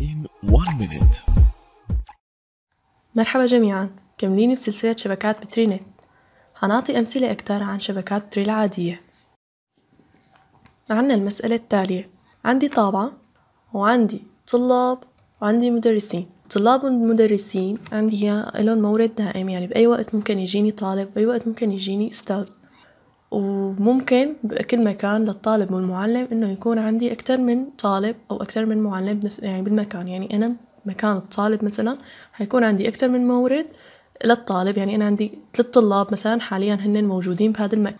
in one minute مرحبا جميعا كملين بسلسلة شبكات بترينت هنعطي أمثلة أكتر عن شبكات بتري العادية عنا المسألة التالية عندي طابعة وعندي طلاب وعندي مدرسين طلاب المدرسين عندي هي لهم مورد دائم يعني بأي وقت ممكن يجيني طالب بأي وقت ممكن يجيني أستاذ وممكن بكل مكان للطالب والمعلم انه يكون عندي اكثر من طالب او اكثر من معلم يعني بالمكان يعني انا مكان الطالب مثلا حيكون عندي اكثر من مورد للطالب يعني انا عندي ثلاث طلاب مثلا حاليا هن موجودين بهذا المكان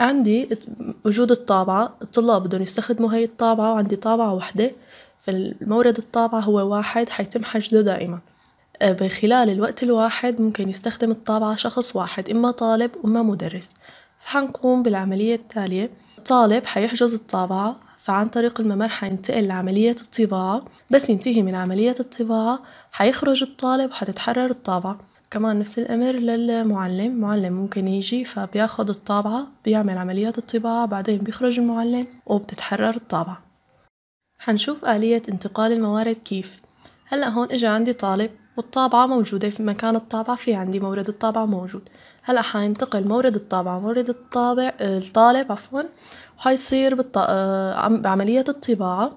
عندي وجود الطابعة الطلاب بدهم يستخدموا هاي الطابعة وعندي طابعة واحدة فالمورد الطابعة هو واحد حيتم حجزه دائما آه، بخلال الوقت الواحد ممكن يستخدم الطابعة شخص واحد إما طالب وإما مدرس فحنقوم بالعملية التالية طالب حيحجز الطابعة فعن طريق الممر حينتقل لعملية الطباعة بس ينتهي من عملية الطباعة حيخرج الطالب وحتتحرر الطابعة كمان نفس الأمر للمعلم معلم ممكن يجي فبياخد الطابعة بيعمل عملية الطباعة بعدين بيخرج المعلم وبتتحرر الطابعة حنشوف آلية انتقال الموارد كيف هلأ هون إجا عندي طالب والطابعة موجودة في مكان الطابعة في عندي مورد الطابعة موجود هلا حينتقل مورد الطابعة مورد الطابع الطالب عفوا وحيصير بالط... آه، بعملية الطباعة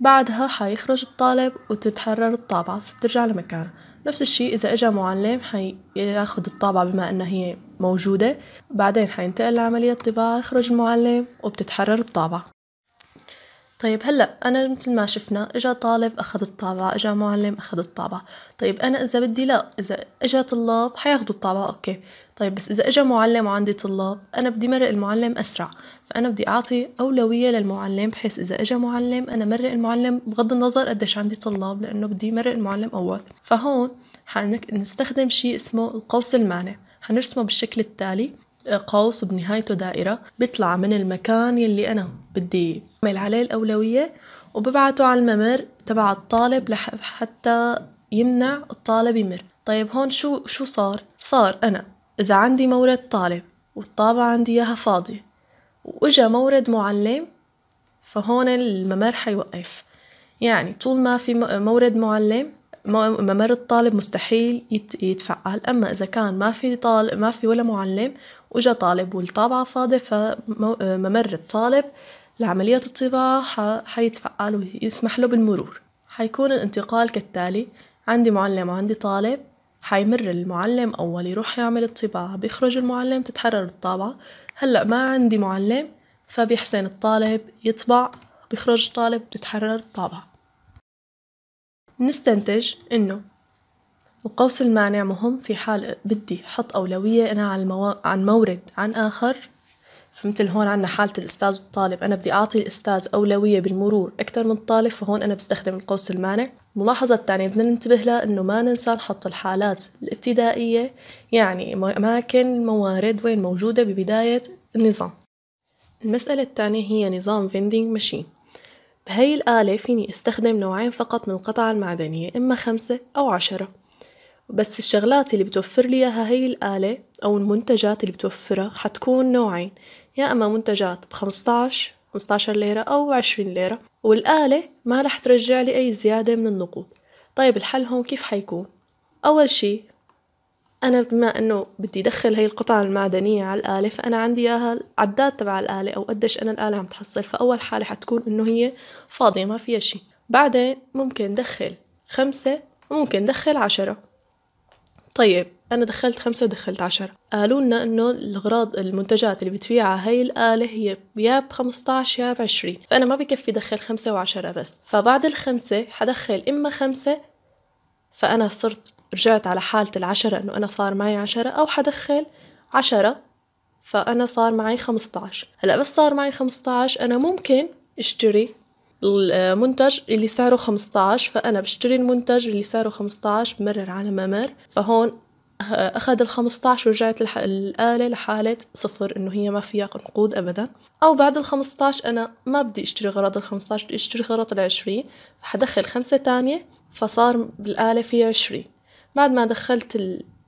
بعدها حيخرج الطالب وتتحرر الطابعة فبترجع لمكانها نفس الشيء إذا إجا معلم حياخد الطابعة بما أنها هي موجودة بعدين حينتقل لعملية الطباعة يخرج المعلم وبتتحرر الطابعة طيب هلا انا مثل ما شفنا اجا طالب اخذ الطابعه اجا معلم اخذ الطابعه طيب انا اذا بدي لا اذا اجا طلاب حياخذوا الطابعه اوكي طيب بس اذا اجا معلم وعندي طلاب انا بدي مرق المعلم اسرع فانا بدي اعطي اولويه للمعلم بحيث اذا اجا معلم انا مرق المعلم بغض النظر قديش عندي طلاب لانه بدي مرق المعلم اول فهون حنستخدم شيء اسمه القوس المانع حنرسمه بالشكل التالي قوس بنهايته دائرة بيطلع من المكان يلي أنا بدي أعمل عليه الأولوية وببعته على الممر تبع الطالب حتى يمنع الطالب يمر طيب هون شو شو صار صار أنا إذا عندي مورد طالب والطابعة عندي إياها فاضية وإجا مورد معلم فهون الممر حيوقف يعني طول ما في مورد معلم ممر الطالب مستحيل يتفعل اما اذا كان ما في طالب ما في ولا معلم واجا طالب والطابعة فاضية فممر الطالب لعملية الطباعة حيتفعل ويسمح له بالمرور حيكون الانتقال كالتالي عندي معلم وعندي طالب حيمر المعلم أول يروح يعمل الطباعة بيخرج المعلم تتحرر الطابعة هلأ ما عندي معلم فبيحسن الطالب يطبع بيخرج الطالب تتحرر الطابعة نستنتج إنه القوس المانع مهم في حال بدي حط أولوية أنا عن, المو... عن مورد عن آخر فمثل هون عنا حالة الأستاذ والطالب أنا بدي أعطي الأستاذ أولوية بالمرور أكثر من الطالب فهون أنا بستخدم القوس المانع الملاحظة تانية بدنا ننتبه لها أنه ما ننسى نحط الحالات الابتدائية يعني أماكن الموارد وين موجودة ببداية النظام المسألة الثانية هي نظام فيندينج ماشين بهاي الآلة فيني استخدم نوعين فقط من القطع المعدنية إما خمسة أو عشرة بس الشغلات اللي بتوفر لي إياها هاي الآلة أو المنتجات اللي بتوفرها حتكون نوعين يا أما منتجات بخمسطعش 15 ليرة أو 20 ليرة والآلة ما رح ترجع لي أي زيادة من النقود طيب الحل هون كيف حيكون؟ أول شي أنا بما أنه بدي أدخل هي القطع المعدنية على الآلة فأنا عندي إياها العداد تبع الآلة أو قديش أنا الآلة عم تحصل فأول حالة حتكون إنه هي فاضية ما فيها شي بعدين ممكن دخل خمسة وممكن دخل عشرة طيب أنا دخلت خمسة ودخلت عشرة قالوا لنا إنه الأغراض المنتجات اللي بتبيعها هاي الآلة هي يا ب 15 يا ب 20 فأنا ما بكفي دخل خمسة وعشرة بس فبعد الخمسة حدخل إما خمسة فأنا صرت رجعت على حالة العشرة إنه أنا صار معي عشرة أو حدخل عشرة فأنا صار معي خمسة عشر هلأ بس صار معي خمسة عشر أنا ممكن اشتري المنتج آه، اللي سعره عشر فأنا بشتري المنتج اللي سعره عشر بمرر على ممر فهون أخذ ال 15 ورجعت الآلة لحالة صفر إنه هي ما فيها نقود أبدا أو بعد ال 15 أنا ما بدي أشتري غرض ال 15 بدي أشتري غرض ال 20 حدخل خمسة تانية فصار بالآلة فيها 20 بعد ما دخلت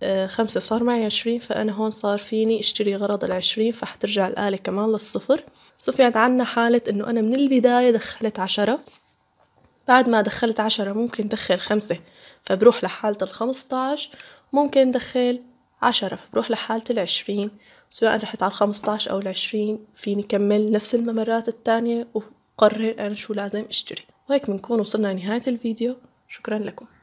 الخمسة آه، وصار معي عشرين فأنا هون صار فيني اشتري غرض العشرين فحترجع الآلة كمان للصفر صفيت عنا حالة انه أنا من البداية دخلت عشرة بعد ما دخلت عشرة ممكن دخل خمسة فبروح لحالة الخمسطاش ممكن دخل عشرة بروح لحالة العشرين سواء رحت على الخمسطاش أو العشرين فيني كمل نفس الممرات التانية وقرر أنا شو لازم أشتري وهيك بنكون وصلنا لنهاية الفيديو شكرا لكم